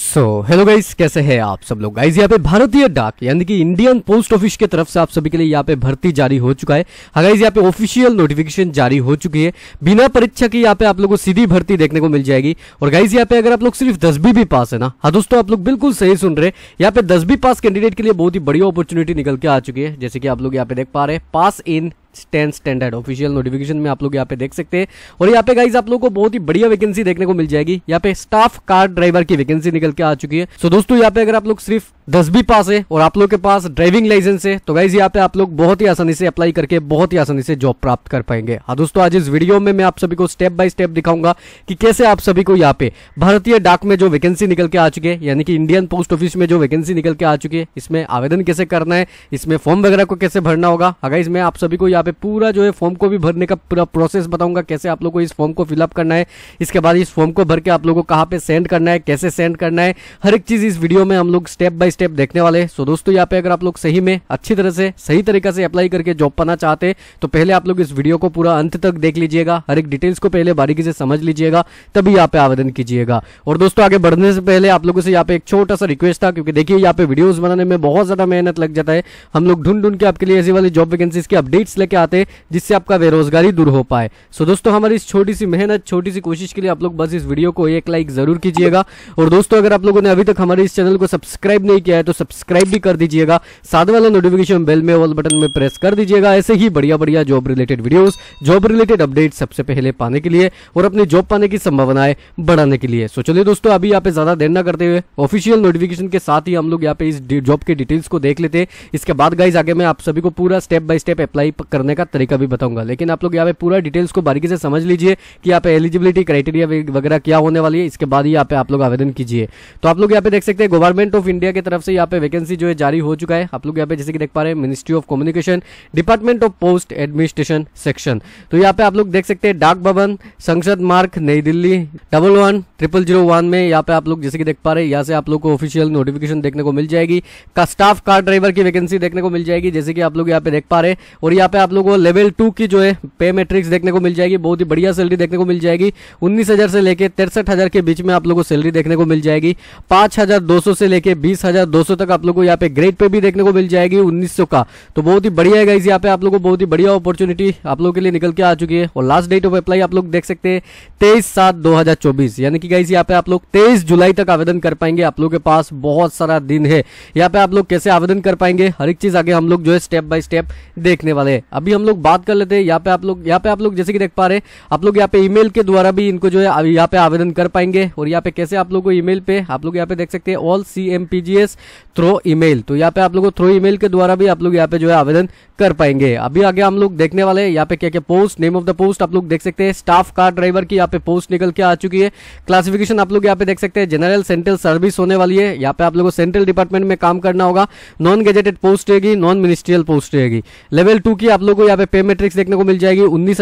so hello guys कैसे हैं आप सब लोग गाइस यहाँ पे भारतीय डाक यानी कि इंडियन पोस्ट ऑफिस की तरफ से आप सभी के लिए यहाँ पे भर्ती जारी हो चुका है हाँ गाइस यहाँ पे ऑफिशियल नोटिफिकेशन जारी हो चुकी है बिना परीक्षा की यहाँ पे आप लोगों को सीधी भर्ती देखने को मिल जाएगी और गाइस यहाँ पे अगर आप लोग सिर्फ दस भी पास है ना हाँ दोस्तों आप लोग बिल्कुल सही सुन रहे यहाँ पे दसवीं पास कैंडिडेट के लिए बहुत ही बड़ी अपॉर्चुनिटी निकल के आ चुकी है जैसे कि आप लोग यहाँ पे देख पा रहे हैं pass in ten standard official notification में आप लोग यहाँ पे देख सकते हैं और यहाँ पे गाइज आप लोगों को बहुत ही बढ़िया वैकेंसी देखने को मिल जाएगी यहाँ पे स्टाफ कार ड्राइवर की वैकेंसी निकल के आ चुकी है सो so, दोस्तों यहाँ पे अगर आप लोग सिर्फ दस भी पास है और आप लोग के पास ड्राइविंग लाइसेंस है तो गाइज यहाँ पे आप लोग बहुत ही आसानी से अप्लाई करके बहुत ही आसानी से जॉब प्राप्त कर पाएंगे हाँ दोस्तों आज इस वीडियो में मैं आप सभी को स्टेप बाय स्टेप दिखाऊंगा कि कैसे आप सभी को यहाँ पे भारतीय डाक में जो वैकेंसी निकल के आ चुके हैं यानी कि इंडियन पोस्ट ऑफिस में जो वैकेंसी निकल के आ चुकी है इसमें आवेदन कैसे करना है इसमें फॉर्म वगैरह को कैसे भरना होगा अगर हाँ इसमें आप सभी को यहाँ यहाँ पे पूरा जो है फॉर्म को भी भरने का पूरा प्रोसेस बताऊंगा कैसे आप लोग को इस फॉर्म को फिलअप करना है इसके बाद इस फॉर्म को भर के आप लोगों को कहाँ पे सेंड करना है कैसे सेंड करना है हर एक चीज़ इस वीडियो में हम लोग स्टेप बाय स्टेप देखने वाले हैं सो दोस्तों यहाँ पे अगर आप लोग सही में अच्छी तरह से सही तरीके से अप्लाई करके जॉब पाना चाहते हैं तो पहले आप लोग इस वीडियो को पूरा अंत तक देख लीजिएगा हर एक डिटेल्स को पहले बारीकी से समझ लीजिएगा तभी यहाँ पे आवेदन कीजिएगा और दोस्तों आगे बढ़ने से पहले आप लोगों से यहाँ पे एक छोटा सा रिक्वेस्ट था क्योंकि देखिए यहाँ पे वीडियोस बनाने में बहुत ज्यादा मेहनत लग जाता है हम लोग ढूंढ ढूंढ के आपके लिए ऐसी वाली जॉब वैकेंसीज के अपडेट्स लेके लेके आते जिससे आपका बेरोजगारी दूर हो पाए सो दोस्तों हमारी इस छोटी सी मेहनत छोटी सी कोशिश के लिए आप लोग बस इस वीडियो को एक लाइक जरूर कीजिएगा और दोस्तों अगर आप लोगों ने अभी तक हमारे इस चैनल को सब्सक्राइब नहीं किया है तो सब्सक्राइब भी कर दीजिएगा साथ वाला नोटिफिकेशन बेल में ऑल बटन में प्रेस कर दीजिएगा ऐसे ही बढ़िया बढ़िया job related video job related update सबसे पहले पाने के लिए और अपनी जॉब पाने की संभावनाएं बढ़ाने के लिए सो चलिए दोस्तों अभी यहाँ पे ज्यादा देर ना करते हुए ऑफिशियल नोटिफिकेशन के साथ ही हम लोग यहाँ पे इस जॉब के डिटेल्स को देख लेते हैं इसके बाद गाइज आगे मैं आप सभी को पूरा स्टेप बाय स्टेप अप्लाई कर करने का तरीका भी बताऊंगा लेकिन आप लोग यहाँ पे पूरा डिटेल्स को बारीकी से समझ लीजिए कि यहाँ पे एलिजिबिलिटी क्राइटेरिया वगैरह क्या होने वाली है इसके बाद ही यहाँ पे आप लोग आवेदन कीजिए तो आप लोग यहाँ पे देख सकते हैं गवर्नमेंट ऑफ इंडिया की तरफ से यहाँ पे वैकेंसी जो है जारी हो चुका है आप लोग यहाँ पे जैसे कि देख पा रहे हैं ministry of communication department of post administration section तो यहाँ पे आप लोग देख सकते हैं डाक भवन संसद मार्ग नई Delhi double one triple zero one में यहाँ पे आप लोग जैसे कि देख पा रहे हैं यहाँ से आप लोग को ऑफिशियल नोटिफिकेशन देखने को मिल जाएगी का स्टाफ कार ड्राइवर की वैकेंसी देखने को मिल जाएगी जैसे कि आप लोग यहाँ पे देख पा रहे हैं और यहाँ पे आप लोगों को लेवल टू की जो है पे मेट्रिक्स देखने को मिल जाएगी बहुत ही बढ़िया सैलरी देखने को मिल जाएगी उन्नीस हजार से लेकर तिरसठ हजार के बीच में आप लोगों को सैलरी देखने को मिल जाएगी पांच हजार दो सौ से लेकर बीस हजार दो सौ तक आप लोग को यहाँ पे ग्रेड पे भी देखने को मिल जाएगी उन्नीस सौ का तो बहुत ही बढ़िया है इस यहाँ पे आप लोग को बहुत ही बढ़िया अपॉर्चुनिटी आप लोगों के लिए निकल के आ चुकी है और लास्ट डेट ऑफ अप्लाई आप लोग देख सकते हैं तेईस सात दो हजार चौबीस यानी कि गाइज यहाँ पे आप लोग तेईस जुलाई तक आवेदन कर पाएंगे आप लोगों के पास बहुत सारा दिन है यहाँ पे आप लोग कैसे आवेदन कर पाएंगे हर एक चीज आगे हम लोग जो है स्टेप बाय स्टेप देखने वाले हैं अभी हम लोग बात कर लेते हैं यहाँ पे आप लोग यहाँ पे आप लोग जैसे कि देख पा रहे हैं आप लोग यहाँ पे ईमेल के द्वारा भी इनको जो है यहाँ पे आवेदन कर पाएंगे और यहाँ पे कैसे आप लोग को ईमेल पे आप लोग यहाँ पे देख सकते हैं all C M P G S through email तो यहाँ पे आप लोग को थ्रो ईमेल के द्वारा भी आप लोग यहाँ पे जो है आवेदन कर पाएंगे अभी आगे हम लोग देखने वाले यहाँ पे क्या क्या post name of the post आप लोग देख सकते हैं स्टाफ कार ड्राइवर की यहाँ पे पोस्ट निकल के आ चुकी है क्लासिफिकेशन आप लोग यहाँ पे देख सकते हैं जनरल सेंट्रल सर्विस होने वाली है यहाँ पे आप लोगों को सेंट्रल डिपार्टमेंट में काम करना होगा नॉन गेजेटेड पोस्ट रहेगी नॉन मिनिस्ट्रियल पोस्ट रहेगी लेवल टू की आप आप लोगों को यहाँ पे पे मेट्रिक्स देखने को मिल जाएगी उन्नीस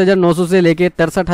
से लेके तिरसठ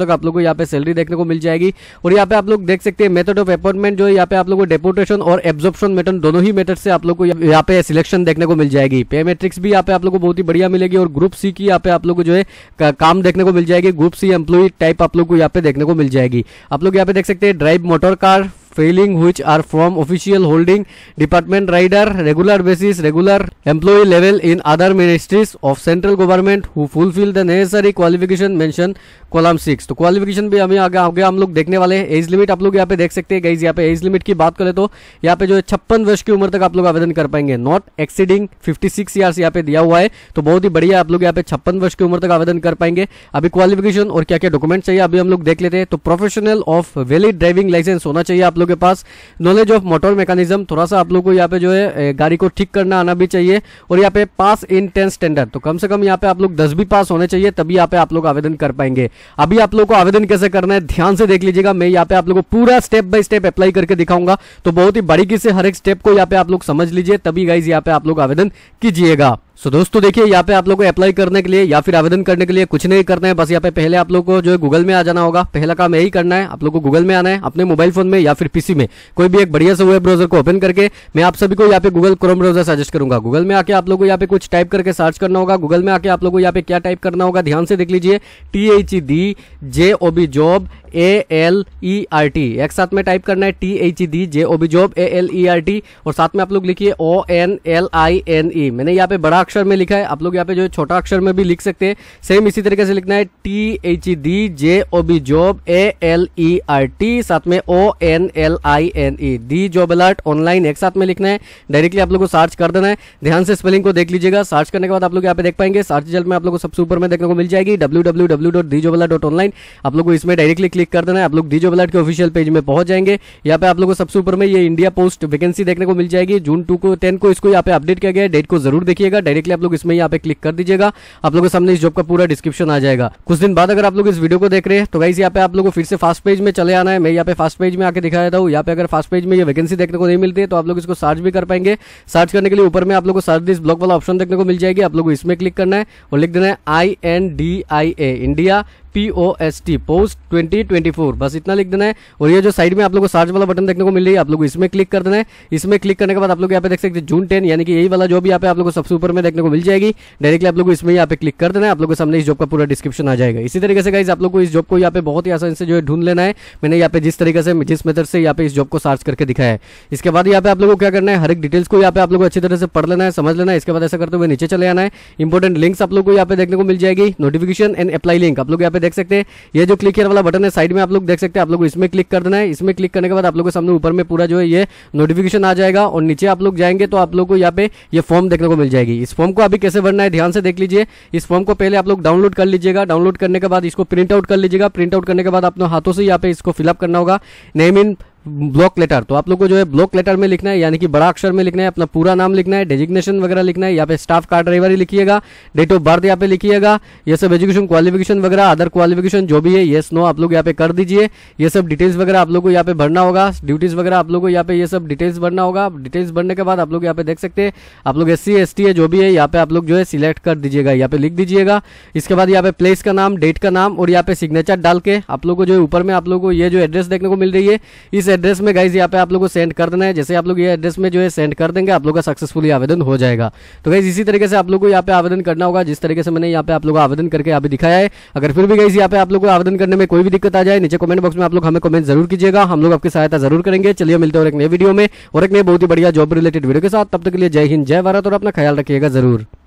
तक आप लोग को यहाँ पे सैलरी देखने को मिल जाएगी और यहाँ पे आप लोग देख सकते हैं मेथड ऑफ अपॉइंटमेंट जो है यहाँ पे आप लोगों को डेपोटेशन और एब्जॉर्प्शन मेथड दोनों ही मेथड से आप लोग को यहाँ पे सिलेक्शन देखने को मिल जाएगी पे मेट्रिक्स भी यहाँ पे आप लोग को बहुत ही बढ़िया मिलेगी और ग्रुप सी की यहाँ पे आप लोग को जो है काम देखने को मिल जाएगी ग्रुप सी एम्प्लॉई टाइप आप लोग को यहाँ पे देखने को मिल जाएगी आप लोग यहाँ पे देख सकते हैं drive motor car failing which are from official holding department rider regular basis regular employee level in other ministries of central government who fulfil the necessary qualification mentioned column six तो क्वालिफिकेशन भी हमें आगे आगे हम लोग देखने वाले हैं एज लिमिट आप लोग यहाँ पे देख सकते हैं गाइज यहाँ पे एज लिमिट की बात करें तो यहाँ पे जो है छप्पन वर्ष की उम्र तक आप लोग आवेदन कर पाएंगे not exceeding fifty six years यहाँ पे दिया हुआ है तो बहुत ही बढ़िया आप लोग यहाँ पे छप्पन वर्ष की उम्र तक आवेदन कर पाएंगे अभी क्वालिफिकेशन और क्या क्या डॉक्यूमेंट चाहिए अभी हम लोग देख लेते हैं तो professional of valid driving licence होना चाहिए आप लोग के पास नॉलेज ऑफ मोटर मैकेनिज्म थोड़ा सा आप लोग को यहाँ पे जो है गाड़ी को ठीक करना आना भी चाहिए और यहाँ पे पास इन टेंथ स्टैंडर्ड तो कम से कम यहाँ पे आप लोग दस भी पास होने चाहिए तभी यहाँ पे आप लोग आवेदन कर पाएंगे अभी आप लोग को आवेदन कैसे करना है ध्यान से देख लीजिएगा मैं यहाँ पे आप लोग को पूरा स्टेप बाय स्टेप अप्लाई करके दिखाऊंगा तो बहुत ही बारीकी से हर एक स्टेप को यहाँ पे आप लोग समझ लीजिए तभी गाइज यहाँ पे आप लोग आवेदन कीजिएगा सो so, दोस्तों तो देखिए यहाँ पे आप लोग को अप्लाई करने के लिए या फिर आवेदन करने के लिए कुछ नहीं करना है बस यहाँ पे पहले आप लोग को जो है गूगल में आ जाना होगा पहला काम यही करना है आप लोग को गूगल में आना है अपने मोबाइल फोन में या फिर पीसी में कोई भी एक बढ़िया से वेब ब्राउजर को ओपन करके मैं आप सभी को यहाँ पे गूगल क्रोम ब्राउजर सजेस्ट करूंगा गूगल में आके आप लोग को यहाँ पे कुछ टाइप करके सर्च करना होगा गूगल में आके आप लोग को यहाँ पे क्या टाइप करना होगा ध्यान से देख लीजिए T H E D J O B job A L E R T एक साथ में टाइप करना है T H E D J O B job A L E R T और साथ में आप लोग लिखिए O N L I N E मैंने यहाँ पे बड़ा अक्षर में लिखा है आप लोग यहाँ पे जो है छोटा अक्षर में भी लिख सकते हैं सेम इसी तरीके से लिखना है T H D J O B job A L E R T साथ में O N L I N E D job alert online एक साथ में लिखना है डायरेक्टली आप लोग को सर्च कर देना है ध्यान से स्पेलिंग को देख लीजिएगा सर्च करने के बाद आप लोग यहाँ पे देख पाएंगे सर्च रिजल्ट में आप लोग को सबसे ऊपर में देखने को मिल जाएगी W W W dot D जोबला डॉट ऑनलाइन आप लोग को इसमें डायरेक्टली क्लिक कर देना है आप लोग डी जोबलाट के ऑफिशियल पेज में पहुंच जाएंगे यहाँ पे आप लोग को सबसे ऊपर में ये इंडिया पोस्ट वैकेंसी देखने को मिल जाएगी जून टू को टेन को इसको यहाँ पे अपडेट किया गया है डेट को जरूर देखिएगा डायरेक्ट डायरेक्टली आप लोग इसमें यहाँ पे क्लिक कर दीजिएगा आप लोगों के सामने इस जॉब का पूरा डिस्क्रिप्शन आ जाएगा कुछ दिन बाद अगर आप लोग इस वीडियो को देख रहे हैं तो गाइज यहाँ पे आप लोगों को फिर से फास्ट पेज में चले आना है मैं यहाँ पे फास्ट पेज में आके दिखा देता हूँ यहाँ पे अगर फास्ट पेज में ये वैकेंसी देखने को नहीं मिलती है तो आप लोग इसको सर्च भी कर पाएंगे सर्च करने के लिए ऊपर में आप लोग को सर्च दिस ब्लॉक वाला ऑप्शन देखने को मिल जाएगी आप लोग इसमें क्लिक करना है और लिख देना है I N D I A India P O S T post twenty twenty four बस इतना लिख देना है और ये जो साइड में आप लोग को सर्च वाला बटन देखने को मिल रही है आप लोग इसमें क्लिक कर देना है इसमें क्लिक करने के बाद आप लोग यहाँ पे देख सकते हैं जून टेन यानी कि यही वाला जॉब यहाँ पे आप लोगों को सबसे ऊपर में देखने को मिल जाएगी डायरेक्टली आप लोग इसमें यहाँ पे क्लिक कर देना है आप लोगों के सामने इस जॉब का पूरा डिस्क्रिप्शन आ जाएगा इसी तरीके से गाइज आप लोग को इस जॉब को यहाँ पे बहुत ही आसान से जो है ढूंढ लेना है मैंने यहाँ पे जिस तरीके से जिस मेथड से यहाँ पे इस जॉब को सर्च करके दिखाया है इसके बाद यहाँ पे आप लोगों को क्या करना है हर एक डिटेल्स को यहाँ पे आप लोग को अच्छी तरह से पढ़ लेना है समझ लेना है इसके बाद ऐसा करते हुए नीचे चले आना है इंपॉर्टेंट लिंक्स आप लोग को यहाँ पे देखने को मिल जाएगी नोटिफिकेशन एंड अप्लाई लिंक आप लोग यहाँ पे पे देख सकते हैं ये जो क्लिक वाला बटन है साइड में आप लोग देख सकते हैं आप लोग इसमें क्लिक कर देना है इसमें क्लिक करने के बाद आप लोगों के सामने ऊपर में पूरा जो है ये नोटिफिकेशन आ जाएगा और नीचे आप लोग जाएंगे तो आप लोग को यहाँ पे ये फॉर्म देखने को मिल जाएगी इस फॉर्म को अभी कैसे भरना है ध्यान से देख लीजिए इस फॉर्म को पहले आप लोग डाउनलोड कर लीजिएगा डाउनलोड करने के बाद इसको प्रिंट आउट कर लीजिएगा प्रिंट आउट करने के बाद अपने हाथों से यहाँ पे इसको फिलअप करना होगा नेम इन ब्लॉक लेटर तो आप लोग को जो है ब्लॉक लेटर में लिखना है यानी कि बड़ा अक्षर में लिखना है अपना पूरा नाम लिखना है डेजिग्नेशन वगैरह लिखना है यहाँ पे स्टाफ कार्ड ड्राइवर लिखिएगा डेट ऑफ बर्थ यहाँ पे लिखिएगा ये सब एजुकेशन क्वालिफिकेशन वगैरह अदर क्वालिफिकेशन जो भी है येस नो आप लोग यहाँ पे कर दीजिए ये सब डिटेल्स वगैरह आप लोग को यहाँ पे भरना होगा ड्यूटीज वगैरह आप लोग को यहाँ पे ये सब डिटेल्स भरना होगा डिटेल्स भरने के बाद आप लोग यहाँ पे देख सकते हैं आप लोग एस सी है जो भी है यहाँ पे आप लोग जो है सिलेक्ट कर दीजिएगा यहाँ पे लिख दीजिएगा इसके बाद यहाँ पे प्लेस का नाम डेट का नाम और यहाँ पे सिग्नेचर डाल के आप लोग को जो है ऊपर में आप लोग को ये जो एड्रेस देखने को मिल रही है इस एड्रेस में गाइज यहाँ पे आप लोग को सेंड कर देना है जैसे आप लोग ये एड्रेस में जो है सेंड कर देंगे आप लोग का सक्सेसफुली आवेदन हो जाएगा तो गाइज इसी तरीके से आप लोग को यहाँ पे आवेदन करना होगा जिस तरीके से मैंने यहाँ पे आप लोग आवेदन करके अभी दिखाया है अगर फिर भी गाइज यहाँ पे आप लोग को आवेदन करने में कोई भी दिक्कत आ जाए नीचे कमेंट बॉक्स में आप लोग हमें कमेंट जरूर कीजिएगा हम लोग आपकी सहायता जरूर करेंगे चलिए मिलते हैं और एक नए वीडियो में और एक नए बहुत ही बढ़िया जॉब रिलेटेड वीडियो के साथ तब तक के लिए जय हिंद जय भारत और अपना ख्याल रखिएगा जरूर